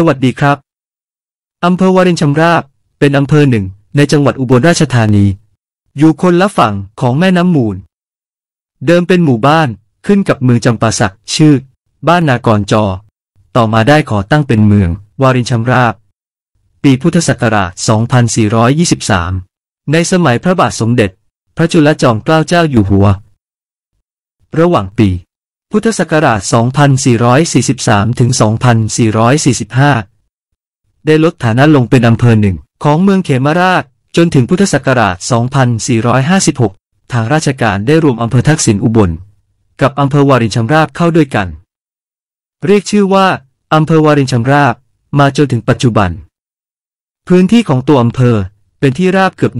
สวัสดีครับ อำเภอวารินชำราบ เป็นอำเภอหนึ่งในจังหวัดอุบลราชธานี อยู่คนละฝั่งของแม่น้ำมูล เดิมเป็นหมู่บ้านขึ้นกับเมืองจำปาสักชื่อบ้านนากรจอ ต่อมาได้ขอตั้งเป็นเมือง วารินชำราบ ปีพุทธศักราช 2423 ในสมัยพระบาทสมเด็จ พระจุลจอมเกล้าเจ้าอยู่หัว ระหว่างปีพุทธศักราช 2443 ถึง 2445 ได้ลดฐานะลงเป็นอำเภอหนึ่ง ของเมืองเขมราช จนถึงพุทธศักราช 2456 ทางราชการได้รวมอำเภอทักษิณอุบลกับอำเภอวารินชำราบเข้าด้วยกัน เรียกชื่อว่าอำเภอวารินชำราบ มาจนถึงปัจจุบัน พื้นที่ของตัวอำเภอเป็นที่ราบเกือบ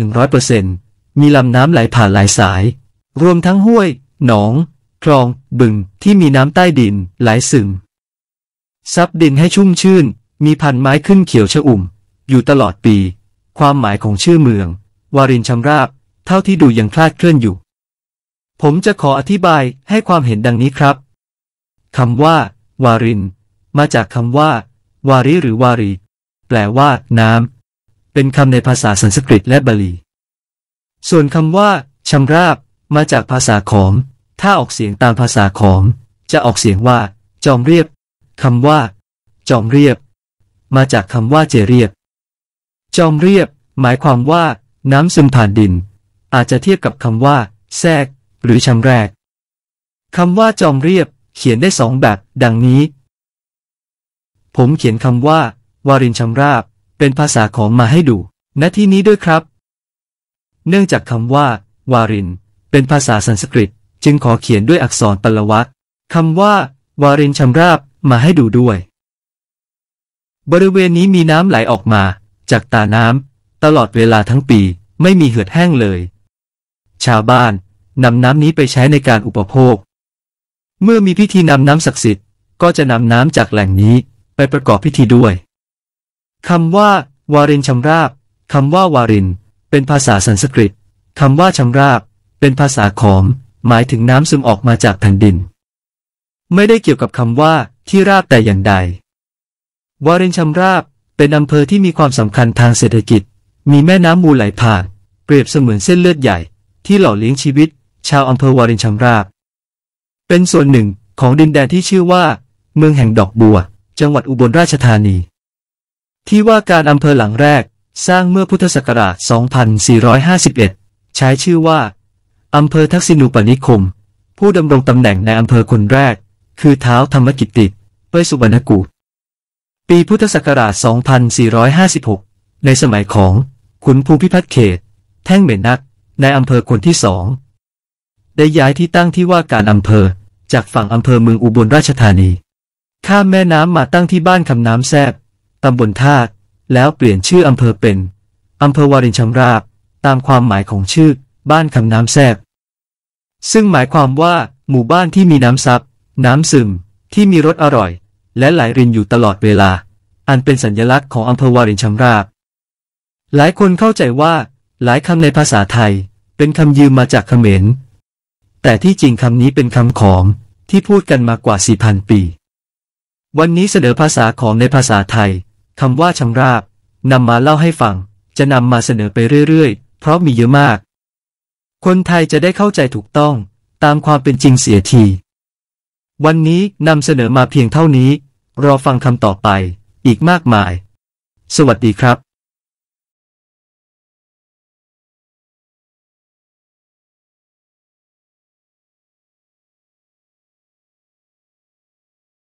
100%มีลำน้ำไหลผ่านหลายสาย รวมทั้งห้วย หนองคลองบึงที่มีน้ำใต้ดินไหลซึมซับดินให้ชุ่มชื่นมีพันไม้ขึ้นเขียวชอุ่ม อยู่ตลอดปี ความหมายของชื่อเมือง วารินชำราบ เท่าที่ดูยังคลาดเคลื่อนอยู่ ผมจะขออธิบายให้ความเห็นดังนี้ครับคำว่า วาริน มาจากคำว่า วาริหรือ วารีแปลว่า น้ำเป็นคำในภาษาสันสกฤตและบาลีส่วนคำว่าชำราบ มาจากภาษาขอมถ้าออกเสียงตามภาษาขอม จะออกเสียงว่า จอมเรียบคำว่า จอมเรียบ มาจากคำว่าเจเรียบ จอมเรียบ หมายความว่าน้ำซึมผ่านดิน อาจจะเทียบกับคำว่า แทรก หรือชาแรกคำว่าจอมเรียบ เขียนได้สองแบบ ดังนี้ ผมเขียนคำว่า วารินชาราบ เป็นภาษาของมาให้ดู ณ ที่นี้ด้วยครับ เนื่องจากคำว่า วาริน เป็นภาษาสันสกฤตจึงขอเขียนด้วยอักษรปลวัตคำว่า วารินชำราบมาให้ดูด้วย บริเวณนี้มีน้ำไหลออกมา จากตาน้ำตลอดเวลาทั้งปีไม่มีเหือดแห้งเลย ชาวบ้านนำน้ำนี้ไปใช้ในการอุปโภค เมื่อมีพิธีนำน้ำศักดิ์สิทธิ์ ก็จะนำน้ำจากแหล่งนี้ ไปประกอบพิธีด้วยคำว่าวารินชำราบคำว่าวารินเป็นภาษาสันสกฤตคำว่าชำราบเป็นภาษาขอมหมายถึงน้ำซึมออกมาจากแผ่นดิน ไม่ได้เกี่ยวกับคำว่าที่ราบแต่อย่างใด วารินชำราบเป็นอำเภอที่มีความสำคัญทางเศรษฐกิจ มีแม่น้ำมูลไหลผ่าน เปรียบเสมือนเส้นเลือดใหญ่ ที่หล่อเลี้ยงชีวิต ชาวอำเภอวารินชำราบ เป็นส่วนหนึ่งของดินแดนที่ชื่อว่า เมืองแห่งดอกบัว จังหวัดอุบลราชธานี ที่ว่าการอำเภอหลังแรกสร้างเมื่อพุทธศักราช2451 ใช้ชื่อว่าอำเภอทักษิณุปนิคม ผู้ดำรงตำแหน่งในอำเภอคนแรก คือเท้าธรรมกิตติเปยสุวรรณกู ปีพุทธศักราช 2456 ในสมัยของขุนภูพิพัฒน์เขต แท่งเหม็นนัก ในอำเภอคนที่สอง ได้ย้ายที่ตั้งที่ว่าการอำเภอ จากฝั่งอำเภอเมืองอุบลราชธานี ข้ามแม่น้ำมาตั้งที่บ้านคำน้ำแซบตำบลท่า แล้วเปลี่ยนชื่ออำเภอเป็นอำเภอวารินชำราบ ตามความหมายของชื่อบ้านคำน้ำแซบซึ่งหมายความว่าหมู่บ้านที่มีน้ำซับน้ำซึมที่มีรสอร่อย และไหลรินอยู่ตลอดเวลา อันเป็นสัญลักษณ์ของอำเภอวารินชำราบ หลายคนเข้าใจว่า หลายคำในภาษาไทย เป็นคำยืมมาจากเขมรแต่ที่จริงคำนี้เป็นคำของที่พูดกันมากว่า 4,000 ปี วันนี้เสนอภาษาของในภาษาไทยคำว่าชำราบนำมาเล่าให้ฟังจะนำมาเสนอไปเรื่อยๆ เพราะมีเยอะมากคนไทยจะได้เข้าใจถูกต้อง ตามความเป็นจริงเสียที วันนี้นำเสนอมาเพียงเท่านี้ รอฟังคำต่อไปอีกมากมาย สวัสดีครับ